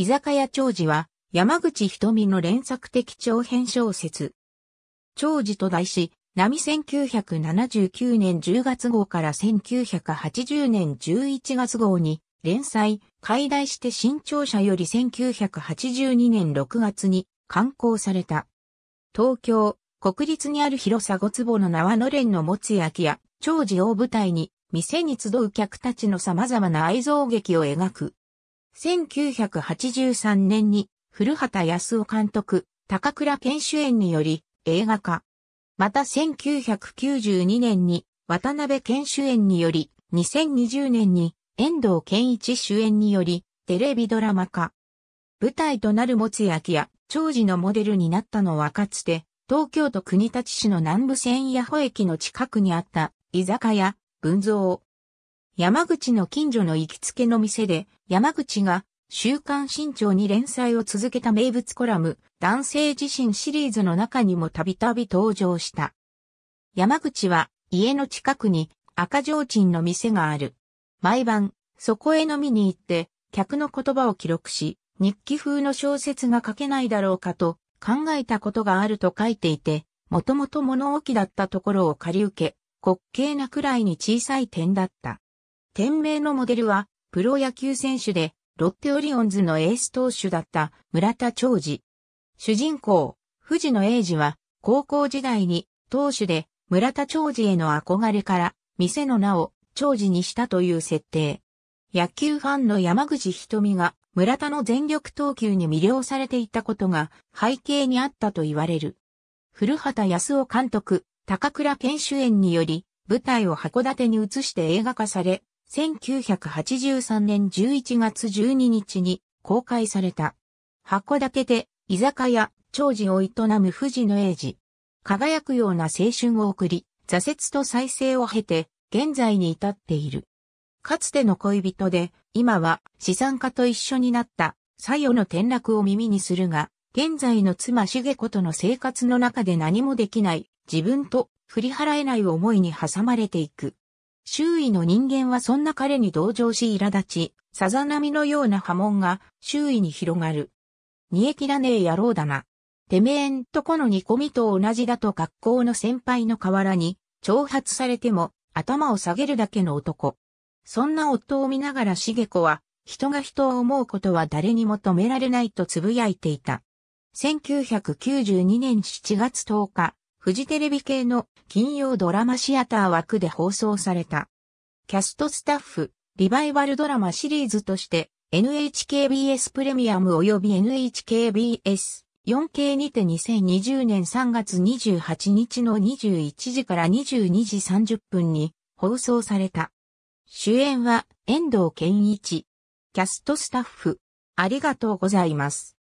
居酒屋長寿は、山口瞳の連作的長編小説。長寿と題し、波1979年10月号から1980年11月号に連載、解題して新潮社より1982年6月に刊行された。東京、国立にある広さ五坪の縄のんの持つ焼きや長寿を舞台に、店に集う客たちの様々な愛憎劇を描く。1983年に古畑康夫監督、高倉健主演により映画化。また1992年に渡辺健主演により、2020年に遠藤健一主演によりテレビドラマ化。舞台となるもつ焼きや長寿のモデルになったのはかつて、東京都国立市の南部線八保駅の近くにあった居酒屋、文蔵、山口の近所の行きつけの店で、山口が週刊新潮に連載を続けた名物コラム、男性自身シリーズの中にもたびたび登場した。山口は家の近くに赤ちょの店がある。毎晩、そこへ飲みに行って、客の言葉を記録し、日記風の小説が書けないだろうかと考えたことがあると書いていて、もともと物置だったところを借り受け、滑稽なくらいに小さい点だった。店名のモデルは、プロ野球選手で、ロッテオリオンズのエース投手だった村田長治。主人公、藤野英二は、高校時代に、投手で、村田長治への憧れから、店の名を、長治にしたという設定。野球ファンの山口瞳が、村田の全力投球に魅了されていたことが、背景にあったと言われる。古畑康夫監督、高倉健主演により、舞台を函館に移して映画化され、1983年11月12日に公開された。函館で居酒屋、長寿を営む藤野英二。輝くような青春を送り、挫折と再生を経て、現在に至っている。かつての恋人で、今は資産家と一緒になった左右の転落を耳にするが、現在の妻茂子との生活の中で何もできない、自分と振り払えない思いに挟まれていく。周囲の人間はそんな彼に同情し苛立ち、さざ波のような波紋が周囲に広がる。煮え切らねえ野郎だな。てめえんとこの煮込みと同じだと学校の先輩の河原に、挑発されても頭を下げるだけの男。そんな夫を見ながら茂子は、人が人を思うことは誰にも止められないと呟いていた。1992年7月10日、フジテレビ系の金曜ドラマシアター枠で放送された。キャストスタッフ、リバイバルドラマシリーズとして NHKBS プレミアム及び NHKBS 4K にて2020年3月28日の21時から22時30分に放送された。主演は遠藤健一。キャストスタッフ。ありがとうございます。